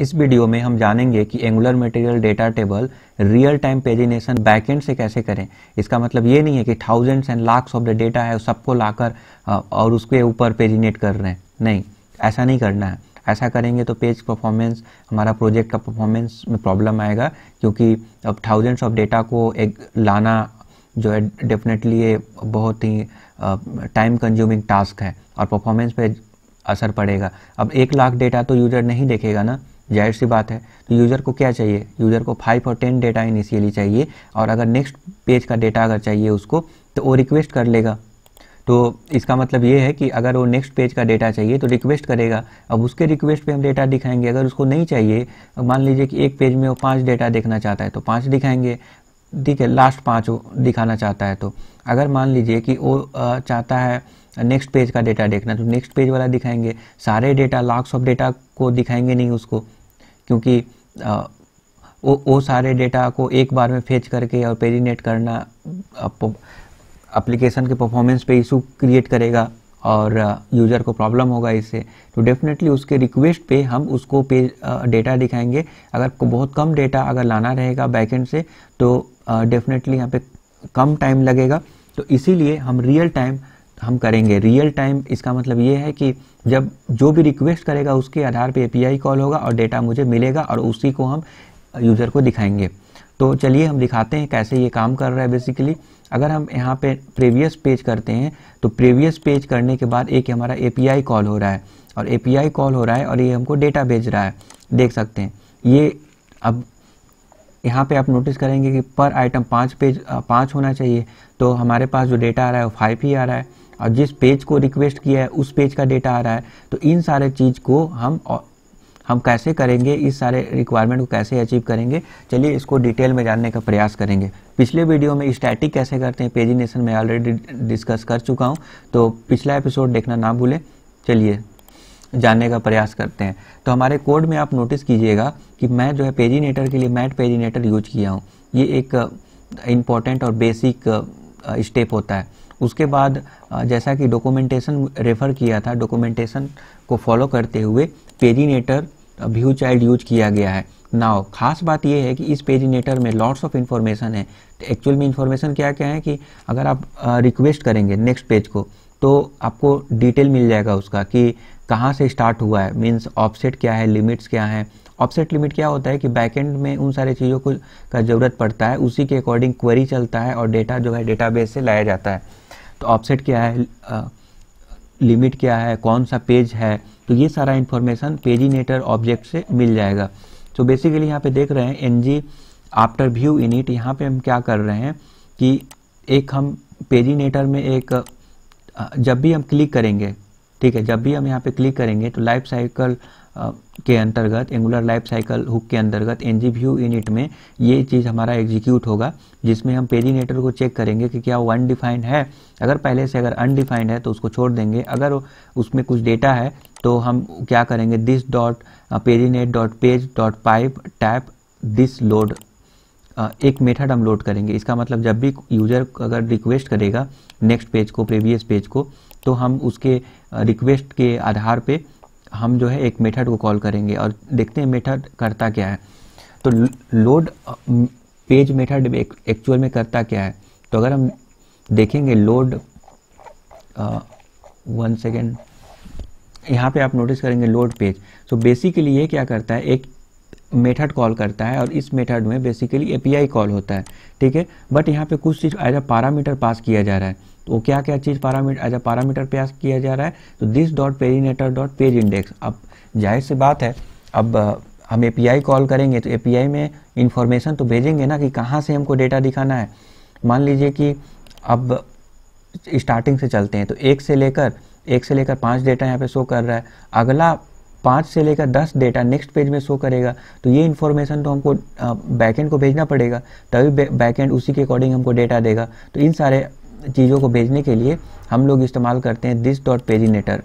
इस वीडियो में हम जानेंगे कि Angular material data table real time pagination backend से कैसे करें इसका मतलब ये नहीं है कि thousands and lakhs of the data है सबको लाकर और उसके ऊपर पेजिनेट कर रहे हैं नहीं ऐसा नहीं करना है ऐसा करेंगे तो पेज परफॉर्मेंस हमारा प्रोजेक्ट का परफॉर्मेंस में प्रॉब्लम आएगा क्योंकि अब थाउजेंड्स ऑफ डेटा को एक लाना जो है डेफिनेटली ये बहुत ही टाइम कंज्यूमिंग टास्क है और परफॉर्मेंस पे असर पड़ेगा अब एक लाख डेटा तो यूजर नहीं देखेगा ना जाहिर सी बात है तो यूज़र को क्या चाहिए यूज़र को फाइव और टेन डेटा इनिशियली चाहिए और अगर नेक्स्ट पेज का डेटा अगर चाहिए उसको तो वो रिक्वेस्ट कर लेगा तो इसका मतलब ये है कि अगर वो नेक्स्ट पेज का डेटा चाहिए तो रिक्वेस्ट करेगा अब उसके रिक्वेस्ट पे हम डेटा दिखाएंगे अगर उसको नहीं चाहिए मान लीजिए कि एक पेज में वो पाँच डेटा देखना चाहता है तो पाँच दिखाएंगे ठीक है लास्ट पाँच दिखाना चाहता है तो अगर मान लीजिए कि वो चाहता है नेक्स्ट पेज का डेटा देखना तो नेक्स्ट पेज वाला दिखाएंगे सारे डेटा लाख ऑफ डेटा को दिखाएंगे नहीं उसको क्योंकि वो वो सारे डेटा को एक बार में फेच करके और पेरीनेट करना अप्लीकेशन के परफॉर्मेंस पे इशू क्रिएट करेगा और यूज़र को प्रॉब्लम होगा इससे तो डेफिनेटली उसके रिक्वेस्ट पे हम उसको पे डेटा दिखाएंगे अगर बहुत कम डेटा अगर लाना रहेगा बैकेंड से तो डेफिनेटली यहाँ पे कम टाइम लगेगा तो इसीलिए हम रियल टाइम हम करेंगे रियल टाइम इसका मतलब ये है कि जब जो भी रिक्वेस्ट करेगा उसके आधार पे एपीआई कॉल होगा और डेटा मुझे मिलेगा और उसी को हम यूज़र को दिखाएंगे तो चलिए हम दिखाते हैं कैसे ये काम कर रहा है बेसिकली अगर हम यहाँ पे प्रीवियस पेज करते हैं तो प्रीवियस पेज करने के बाद एक हमारा ए कॉल हो रहा है और ए कॉल हो रहा है और ये हमको डेटा भेज रहा है देख सकते हैं ये अब यहाँ पे आप नोटिस करेंगे कि पर आइटम पाँच पेज पाँच होना चाहिए तो हमारे पास जो डेटा आ रहा है वो फाइव ही आ रहा है और जिस पेज को रिक्वेस्ट किया है उस पेज का डेटा आ रहा है तो इन सारे चीज़ को हम हम कैसे करेंगे इस सारे रिक्वायरमेंट को कैसे अचीव करेंगे चलिए इसको डिटेल में जानने का प्रयास करेंगे पिछले वीडियो में स्टैटिक कैसे करते हैं पेजिनेशन में ऑलरेडी डिस्कस कर चुका हूँ तो पिछला एपिसोड देखना ना भूलें चलिए जानने का प्रयास करते हैं तो हमारे कोड में आप नोटिस कीजिएगा कि मैं जो है पेजिनेटर के लिए मैट पेजिनेटर यूज किया हूँ ये एक इम्पॉर्टेंट और बेसिक स्टेप होता है उसके बाद जैसा कि डॉक्यूमेंटेशन रेफर किया था डॉक्यूमेंटेशन को फॉलो करते हुए पेजिनेटर व्यू चाइल्ड यूज किया गया है नाव खास बात यह है कि इस पेजिनेटर में लॉट्स ऑफ इन्फॉर्मेशन है तो एक्चुअल में इन्फॉर्मेशन क्या क्या है कि अगर आप रिक्वेस्ट करेंगे नेक्स्ट पेज को तो आपको डिटेल मिल जाएगा उसका कि कहाँ से स्टार्ट हुआ है मीन्स ऑफसेट क्या है लिमिट्स क्या है ऑफसेट लिमिट क्या होता है कि बैकएंड में उन सारी चीज़ों को का ज़रूरत पड़ता है उसी के अकॉर्डिंग क्वेरी चलता है और डेटा जो है डेटाबेस से लाया जाता है तो ऑफसेट क्या है लिमिट क्या है कौन सा पेज है तो ये सारा इन्फॉर्मेशन पेजिनेटर ऑब्जेक्ट से मिल जाएगा तो बेसिकली यहाँ पे देख रहे हैं N G after view init यहाँ पे हम क्या कर रहे हैं कि एक हम पेजिनेटर में एक जब भी हम क्लिक करेंगे ठीक है जब भी हम यहाँ पे क्लिक करेंगे तो लाइफ साइकिल के अंतर्गत एंगुलर लाइफ साइकिल हुक के अंतर्गत एन जी व्यू यूनिट में ये चीज़ हमारा एग्जीक्यूट होगा जिसमें हम पेरीनेटर को चेक करेंगे कि क्या वो अनडिफाइंड है अगर पहले से अगर अनडिफाइंड है तो उसको छोड़ देंगे अगर उसमें कुछ डेटा है तो हम क्या करेंगे this dot paginator dot page dot pipe tap this load एक मेथड हम लोड करेंगे इसका मतलब जब भी यूजर अगर रिक्वेस्ट करेगा नेक्स्ट पेज को प्रीवियस पेज को तो हम उसके रिक्वेस्ट के आधार पे हम जो है एक मेथड को कॉल करेंगे और देखते हैं मेथड करता क्या है तो लोड पेज मेथड एक्चुअल में करता क्या है तो अगर हम देखेंगे लोड वन सेकेंड यहाँ पे आप नोटिस करेंगे लोड पेज सो तो बेसिकली ये क्या करता है एक मेथड कॉल करता है और इस मेथड में बेसिकली एपीआई कॉल होता है ठीक है बट यहाँ पे कुछ चीज़ एज अ पैरामीटर पास किया जा रहा है तो क्या क्या चीज़ parameter as a parameter pass किया जा रहा है तो this dot paginator dot page index अब जाहिर सी बात है अब हम एपीआई कॉल करेंगे तो एपीआई में इंफॉर्मेशन तो भेजेंगे ना कि कहाँ से हमको डेटा दिखाना है मान लीजिए कि अब स्टार्टिंग से चलते हैं तो एक से लेकर एक से लेकर पाँच डेटा यहाँ पे शो कर रहा है अगला पाँच से लेकर दस डेटा नेक्स्ट पेज में शो करेगा तो ये इन्फॉर्मेशन तो हमको बैकेंड को भेजना पड़ेगा तभी बैकेंड उसी के अकॉर्डिंग हमको डेटा देगा तो इन सारे चीज़ों को भेजने के लिए हम लोग इस्तेमाल करते हैं this dot paginator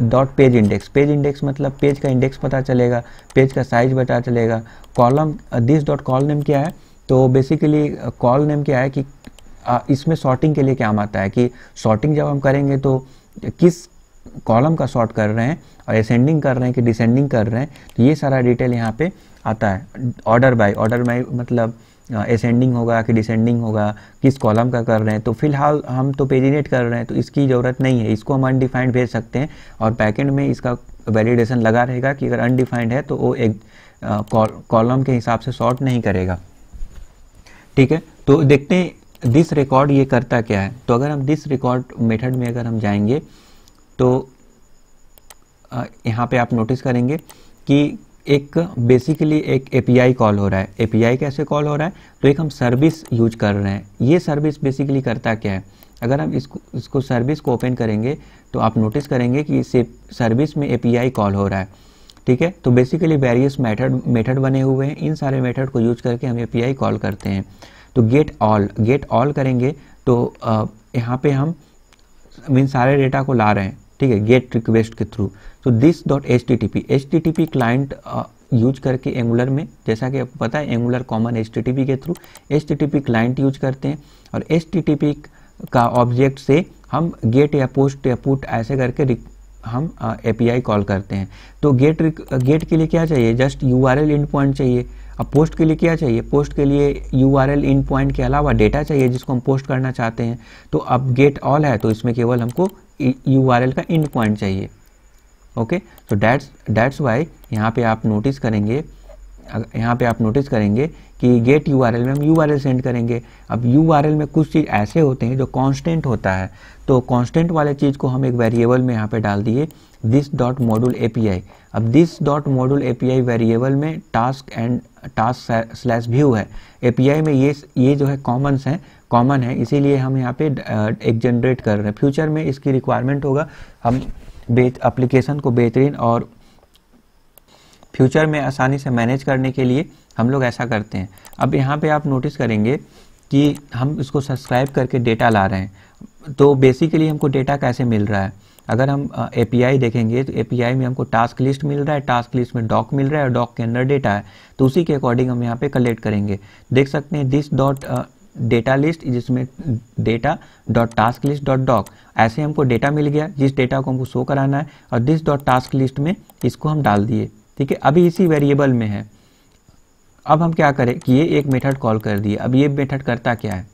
dot page index page index मतलब पेज का इंडेक्स पता चलेगा पेज का साइज पता चलेगा column this dot col name क्या है तो बेसिकली कॉल नेम क्या है कि इसमें शॉर्टिंग के लिए क्या आता है कि शॉर्टिंग जब हम करेंगे तो किस कॉलम का शॉर्ट कर रहे हैं और असेंडिंग कर रहे हैं कि डिसेंडिंग कर रहे हैं तो ये सारा डिटेल यहाँ पे आता है ऑर्डर बाय ऑर्डर बाय मतलब असेंडिंग होगा कि डिसेंडिंग होगा किस कॉलम का कर रहे हैं तो फिलहाल हम तो पेजिनेट कर रहे हैं तो इसकी ज़रूरत नहीं है इसको हम अनडिफाइंड भेज सकते हैं और पैकेट में इसका वैलिडेशन लगा रहेगा कि अगर अनडिफाइंड है तो वो एक कॉलम के हिसाब से शॉर्ट नहीं करेगा ठीक है तो देखते हैं दिस रिकॉर्ड ये करता क्या है तो अगर हम दिस रिकॉर्ड मेथड में अगर हम जाएंगे तो यहाँ पे आप नोटिस करेंगे कि एक बेसिकली एक ए कॉल हो रहा है ए कैसे कॉल हो रहा है तो एक हम सर्विस यूज कर रहे हैं ये सर्विस बेसिकली करता क्या है अगर हम इसको इसको सर्विस को ओपन करेंगे तो आप नोटिस करेंगे कि इसे सर्विस में ए कॉल हो रहा है ठीक है तो बेसिकली वेरियस मेथड मेथड बने हुए हैं इन सारे मेथड को यूज करके हम ए कॉल करते हैं तो गेट ऑल गेट ऑल करेंगे तो यहाँ पे हम इन सारे डेटा को ला रहे हैं ठीक है गेट रिक्वेस्ट के थ्रू तो this dot H T T P H T T P client use करके एंगुलर में जैसा कि आपको पता है Angular common H T T P के through H T T P client use करते हैं और एच टी टी पी का ऑब्जेक्ट से हम गेट या पोस्ट या पुट ऐसे करके हम ए पी आई कॉल करते हैं तो गेट गेट के लिए क्या चाहिए just U R L end point चाहिए अब पोस्ट के लिए क्या चाहिए पोस्ट के लिए U R L end point के अलावा डेटा चाहिए जिसको हम पोस्ट करना चाहते हैं तो अब गेट ऑल है तो इसमें केवल हमको यू आर एल का इन पॉइंट चाहिए okay so that's that's why यहाँ पे आप नोटिस करेंगे यहाँ पे आप नोटिस करेंगे कि गेट यू में हम यू सेंड करेंगे अब यू में कुछ चीज़ ऐसे होते हैं जो कांस्टेंट होता है तो कांस्टेंट वाले चीज़ को हम एक वेरिएबल में यहाँ पे डाल दिए दिस डॉट मॉड्यूल ए अब this dot module A variable में task and task slash view है ए में ये ये जो है कॉमन्स हैं कॉमन है इसीलिए हम यहाँ पे एक जनरेट कर रहे हैं फ्यूचर में इसकी रिक्वायरमेंट होगा हम बेहत अप्लीकेशन को बेहतरीन और फ्यूचर में आसानी से मैनेज करने के लिए हम लोग ऐसा करते हैं अब यहाँ पे आप नोटिस करेंगे कि हम इसको सब्सक्राइब करके डेटा ला रहे हैं तो बेसिकली हमको डेटा कैसे मिल रहा है अगर हम ए देखेंगे तो ए में हमको टास्क लिस्ट मिल रहा है टास्क लिस्ट में डॉक मिल रहा है और डॉक के अंदर डेटा है तो उसी के अकॉर्डिंग हम यहाँ पे कलेक्ट करेंगे देख सकते हैं दिस डॉट डेटा लिस्ट जिसमें data dot task list dot doc ऐसे हमको डेटा मिल गया जिस डेटा को हमको शो कराना है और दिस डॉट टास्क लिस्ट में इसको हम डाल दिए ठीक है अभी इसी वेरिएबल में है अब हम क्या करें कि ये एक मेथड कॉल कर दिए अब ये मेथड करता क्या है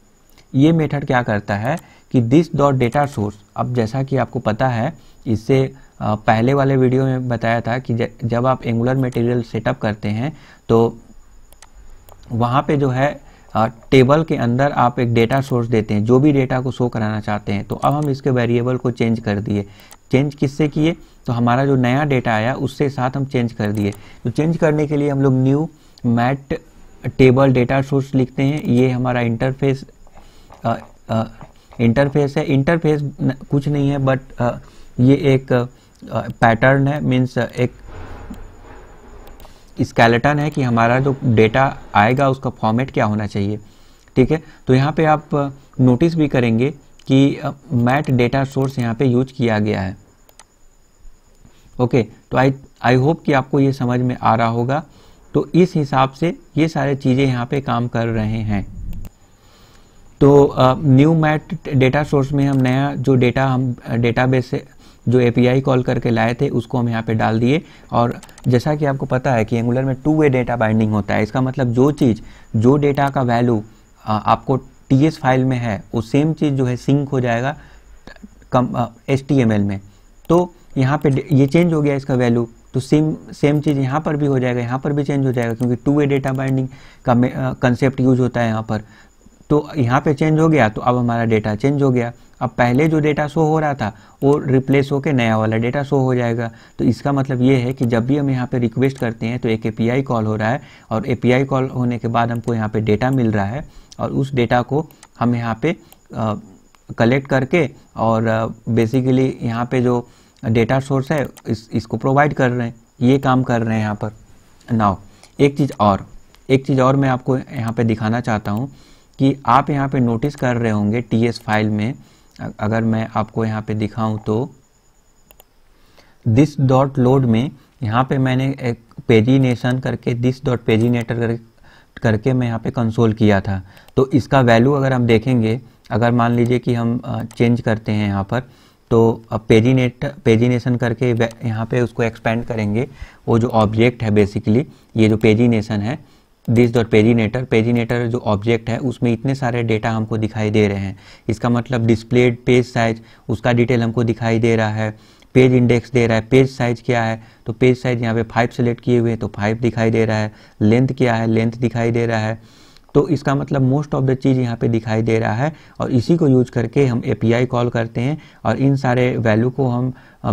ये मेथड क्या करता है कि दिस डॉट डेटा सोर्स अब जैसा कि आपको पता है इससे पहले वाले वीडियो में बताया था कि जब आप एंगुलर मटेरियल सेटअप करते हैं तो वहाँ पे जो है टेबल के अंदर आप एक डेटा सोर्स देते हैं जो भी डेटा को शो कराना चाहते हैं तो अब हम इसके वेरिएबल को चेंज कर दिए चेंज किससे किए तो हमारा जो नया डेटा आया उससे साथ हम चेंज कर दिए तो चेंज करने के लिए हम लोग new mat table data source लिखते हैं ये हमारा इंटरफेस इंटरफेस है इंटरफेस कुछ नहीं है बट आ, ये एक पैटर्न है मीन्स एक स्केलेटन है कि हमारा जो डेटा आएगा उसका फॉर्मेट क्या होना चाहिए ठीक है तो यहाँ पे आप नोटिस भी करेंगे कि मैट डेटा सोर्स यहाँ पे यूज किया गया है ओके okay, तो आई आई होप कि आपको ये समझ में आ रहा होगा तो इस हिसाब से ये सारे चीज़ें यहाँ पे काम कर रहे हैं तो न्यू मैट डेटा सोर्स में हम नया जो डेटा हम डेटाबेस से जो एपीआई कॉल करके लाए थे उसको हम यहाँ पे डाल दिए और जैसा कि आपको पता है कि एंगुलर में टू वे डेटा बाइंडिंग होता है इसका मतलब जो चीज़ जो डेटा का वैल्यू आपको टी फाइल में है वो सेम चीज़ जो है सिंक हो जाएगा कम एस टी एम एल में तो यहाँ पे ये चेंज हो गया इसका वैल्यू तो सेम सेम चीज़ यहाँ पर भी हो जाएगा यहाँ पर भी चेंज हो जाएगा क्योंकि टू वे डेटा बाइंडिंग का कंसेप्ट यूज होता है यहाँ पर तो यहाँ पे चेंज हो गया तो अब हमारा डेटा चेंज हो गया अब पहले जो डेटा शो हो रहा था वो रिप्लेस होकर नया वाला डेटा शो हो जाएगा तो इसका मतलब ये है कि जब भी हम यहाँ पे रिक्वेस्ट करते हैं तो एक आई कॉल हो रहा है और आई कॉल होने के बाद हमको यहाँ पे डेटा मिल रहा है और उस डेटा को हम यहाँ पे कलेक्ट करके और बेसिकली यहाँ पे जो डेटा सोर्स है इस इसको प्रोवाइड कर रहे हैं ये काम कर रहे हैं यहाँ पर नाव एक चीज़ और एक चीज़ और मैं आपको यहाँ पे दिखाना चाहता हूँ कि आप यहाँ पे नोटिस कर रहे होंगे टी फाइल में अगर मैं आपको यहाँ पे दिखाऊँ तो दिस डॉट लोड में यहाँ पे मैंने एक पेजीनेशन करके दिस डॉट पेजीनेटर करके करके मैं यहाँ पे कंसोल किया था तो इसका वैल्यू अगर हम देखेंगे अगर मान लीजिए कि हम चेंज करते हैं यहाँ पर तो अब पेजिनेट पेजिनेशन करके यहाँ पे उसको एक्सपेंड करेंगे वो जो ऑब्जेक्ट है बेसिकली ये जो पेजिनेशन है दिस डॉट पेजिनेटर पेजिनेटर जो ऑब्जेक्ट है उसमें इतने सारे डेटा हमको दिखाई दे रहे हैं इसका मतलब डिस्प्लेड पेज साइज उसका डिटेल हमको दिखाई दे रहा है पेज इंडेक्स दे रहा है पेज साइज क्या है तो पेज साइज यहाँ पे फाइव सेलेक्ट किए हुए हैं तो फाइव दिखाई दे रहा है लेंथ क्या है लेंथ दिखाई दे रहा है तो इसका मतलब मोस्ट ऑफ द चीज़ यहाँ पे दिखाई दे रहा है और इसी को यूज करके हम ए कॉल करते हैं और इन सारे वैल्यू को हम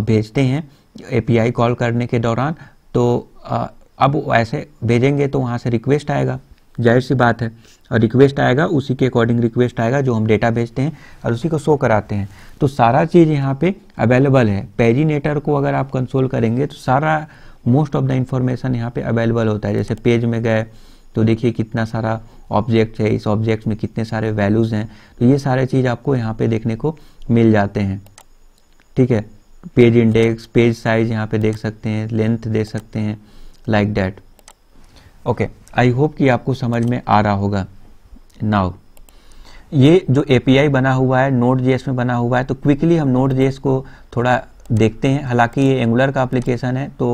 भेजते हैं ए कॉल करने के दौरान तो अब ऐसे भेजेंगे तो वहाँ से रिक्वेस्ट आएगा जाहिर सी बात है और रिक्वेस्ट आएगा उसी के अकॉर्डिंग रिक्वेस्ट आएगा जो हम डेटा भेजते हैं और उसी को शो कराते हैं तो सारा चीज़ यहाँ पे अवेलेबल है नेटर को अगर आप कंसोल करेंगे तो सारा मोस्ट ऑफ द इन्फॉर्मेशन यहाँ पे अवेलेबल होता है जैसे पेज में गए तो देखिए कितना सारा ऑब्जेक्ट है इस ऑब्जेक्ट में कितने सारे वैल्यूज़ हैं तो ये सारे चीज़ आपको यहाँ पे देखने को मिल जाते हैं ठीक है पेज इंडेक्स पेज साइज यहाँ पे देख सकते हैं लेंथ देख सकते हैं like like that okay I hope कि आपको समझ में आ रहा होगा नाउ ये जो एपीआई बना हुआ है नोट जेएस में बना हुआ है तो क्विकली हम नोट जेएस को थोड़ा देखते हैं हालांकि ये एंगुलर का एप्लीकेशन है तो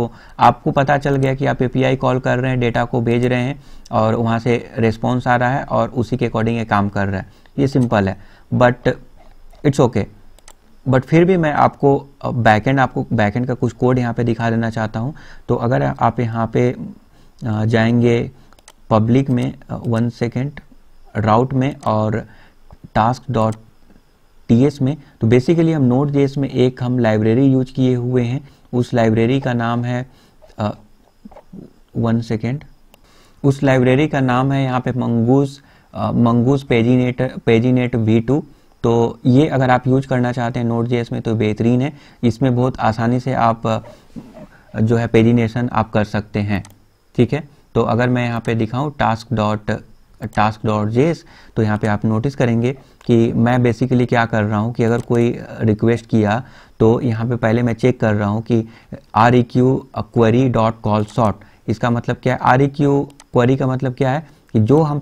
आपको पता चल गया कि आप एपीआई कॉल कर रहे हैं डेटा को भेज रहे हैं और वहाँ से रिस्पॉन्स आ रहा है और उसी के अकॉर्डिंग ये काम कर रहा है ये सिंपल है बट इट्स ओके बट फिर भी मैं आपको बैकहेंड uh, आपको बैकहेंड का कुछ कोड यहाँ पे दिखा देना चाहता हूँ तो अगर आप यहाँ पे जाएंगे पब्लिक में वन सेकेंड राउट में और टास्क डॉट टी में तो बेसिकली हम नोट जेस में एक हम लाइब्रेरी यूज किए हुए हैं उस लाइब्रेरी का नाम है वन सेकेंड उस लाइब्रेरी का नाम है यहाँ पे Mongoose Mongoose paginate paginate V two तो ये अगर आप यूज करना चाहते हैं नोट जेस में तो बेहतरीन है इसमें बहुत आसानी से आप जो है पेजीनेशन आप कर सकते हैं ठीक है तो अगर मैं यहाँ पे दिखाऊँ टास्क डॉट टास्क डॉट जेस तो यहाँ पे आप नोटिस करेंगे कि मैं बेसिकली क्या कर रहा हूँ कि अगर कोई रिक्वेस्ट किया तो यहाँ पे पहले मैं चेक कर रहा हूँ कि R E Q query dot col sort इसका मतलब क्या है आर ई क्यू क्वेरी का मतलब क्या है कि जो हम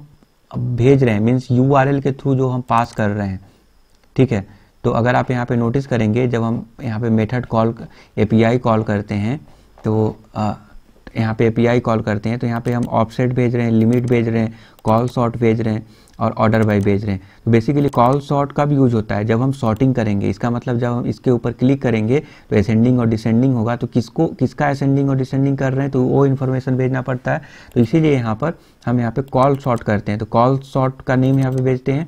भेज रहे हैं मीन्स यू आर एल के थ्रू जो हम पास कर रहे हैं ठीक है तो अगर आप यहाँ पे नोटिस करेंगे जब हम यहाँ पे method call A P I call करते हैं तो आ, यहाँ पे एपीआई कॉल करते हैं तो यहाँ पे हम ऑफसेट भेज रहे हैं लिमिट भेज रहे हैं कॉल शॉर्ट भेज रहे हैं और ऑर्डर बाई भेज रहे हैं तो बेसिकली कॉल शॉर्ट कब यूज होता है जब हम शॉर्टिंग करेंगे इसका मतलब जब हम इसके ऊपर क्लिक करेंगे तो असेंडिंग और डिसेंडिंग होगा तो किसको किसका असेंडिंग और डिसेंडिंग कर रहे हैं तो वो इन्फॉर्मेशन भेजना पड़ता है तो इसीलिए यहाँ पर हम यहाँ पर कॉल शॉर्ट करते हैं तो कॉल शॉर्ट का नेम यहाँ पर भेजते हैं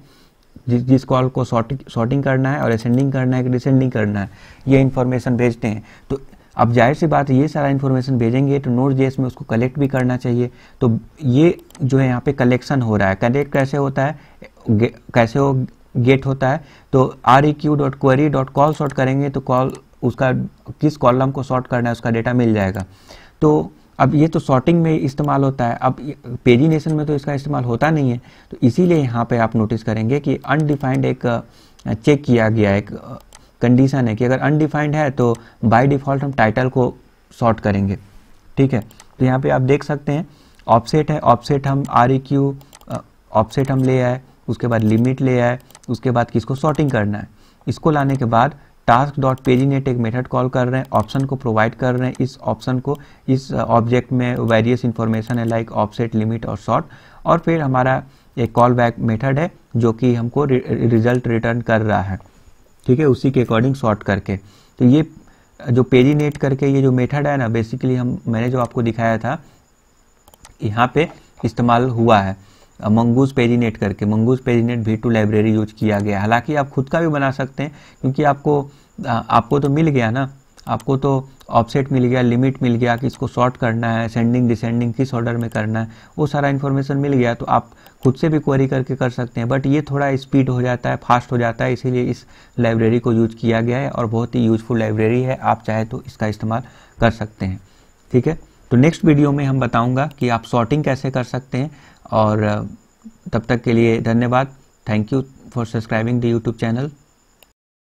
जिस जिस कॉल को शॉर्टिंग शॉर्टिंग करना है और असेंडिंग करना है कि डिसेंडिंग करना है ये इन्फॉर्मेशन भेजते हैं तो अब जाहिर सी बात ये सारा इन्फॉर्मेशन भेजेंगे तो नोट जेस में उसको कलेक्ट भी करना चाहिए तो ये जो है यहाँ पे कलेक्शन हो रहा है कलेक्ट कैसे होता है कैसे हो गेट होता है तो R E Q dot query dot col sort करेंगे तो कॉल उसका किस कॉलम को शॉर्ट करना है उसका डेटा मिल जाएगा तो अब ये तो शॉर्टिंग में इस्तेमाल होता है अब पेजिनेशन में तो इसका इस्तेमाल होता नहीं है तो इसीलिए यहाँ पर आप नोटिस करेंगे कि अनडिफाइंड एक चेक किया गया एक कंडीशन है कि अगर अनडिफाइंड है तो बाय डिफ़ॉल्ट हम टाइटल को शॉर्ट करेंगे ठीक है तो यहाँ पे आप देख सकते हैं ऑफसेट है ऑफसेट हम आर ई क्यू ऑफसेट हम ले आए उसके बाद लिमिट ले आए उसके बाद किसको शॉर्टिंग करना है इसको लाने के बाद टास्क डॉट पेजी नेट एक मेथड कॉल कर रहे हैं ऑप्शन को प्रोवाइड कर रहे हैं इस ऑप्शन को इस ऑब्जेक्ट में वेरियस इन्फॉर्मेशन है लाइक ऑफसेट लिमिट और शॉर्ट और फिर हमारा एक कॉल बैक मेथड है जो कि हमको रिजल्ट रिटर्न कर रहा है ठीक है उसी के अकॉर्डिंग सॉर्ट करके तो ये जो पेरीनेट करके ये जो मेथड है ना बेसिकली हम मैंने जो आपको दिखाया था यहाँ पे इस्तेमाल हुआ है मंगूज पेरीनेट करके मंगूज पेरीनेट भी टू लाइब्रेरी यूज किया गया हालांकि आप खुद का भी बना सकते हैं क्योंकि आपको आपको तो मिल गया ना आपको तो ऑफसेट मिल गया लिमिट मिल गया कि इसको शॉर्ट करना है सेंडिंग डिसेंडिंग किस ऑर्डर में करना है वो सारा इन्फॉर्मेशन मिल गया तो आप खुद से भी क्वेरी करके कर सकते हैं बट ये थोड़ा स्पीड हो जाता है फास्ट हो जाता है इसीलिए इस लाइब्रेरी को यूज किया गया है और बहुत ही यूजफुल लाइब्रेरी है आप चाहे तो इसका इस्तेमाल कर सकते हैं ठीक है तो नेक्स्ट वीडियो में हम बताऊँगा कि आप शॉर्टिंग कैसे कर सकते हैं और तब तक के लिए धन्यवाद thank you for subscribing the YouTube channel